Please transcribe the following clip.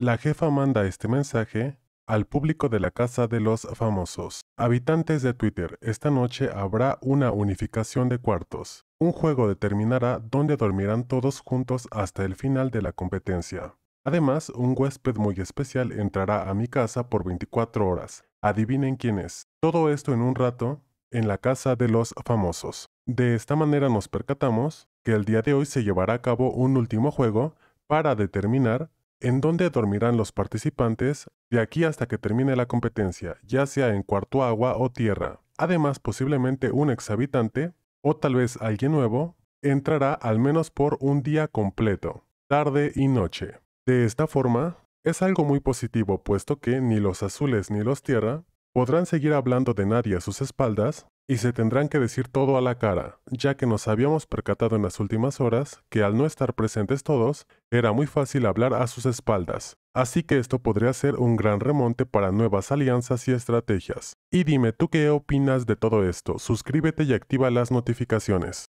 La jefa manda este mensaje al público de la Casa de los Famosos. Habitantes de Twitter, esta noche habrá una unificación de cuartos. Un juego determinará dónde dormirán todos juntos hasta el final de la competencia. Además, un huésped muy especial entrará a mi casa por 24 horas. Adivinen quién es. Todo esto en un rato, en la Casa de los Famosos. De esta manera nos percatamos que el día de hoy se llevará a cabo un último juego para determinar en donde dormirán los participantes de aquí hasta que termine la competencia, ya sea en cuarto agua o tierra. Además, posiblemente un exhabitante, o tal vez alguien nuevo, entrará al menos por un día completo, tarde y noche. De esta forma, es algo muy positivo puesto que ni los azules ni los tierra podrán seguir hablando de nadie a sus espaldas, y se tendrán que decir todo a la cara, ya que nos habíamos percatado en las últimas horas que al no estar presentes todos, era muy fácil hablar a sus espaldas. Así que esto podría ser un gran remonte para nuevas alianzas y estrategias. Y dime tú qué opinas de todo esto, suscríbete y activa las notificaciones.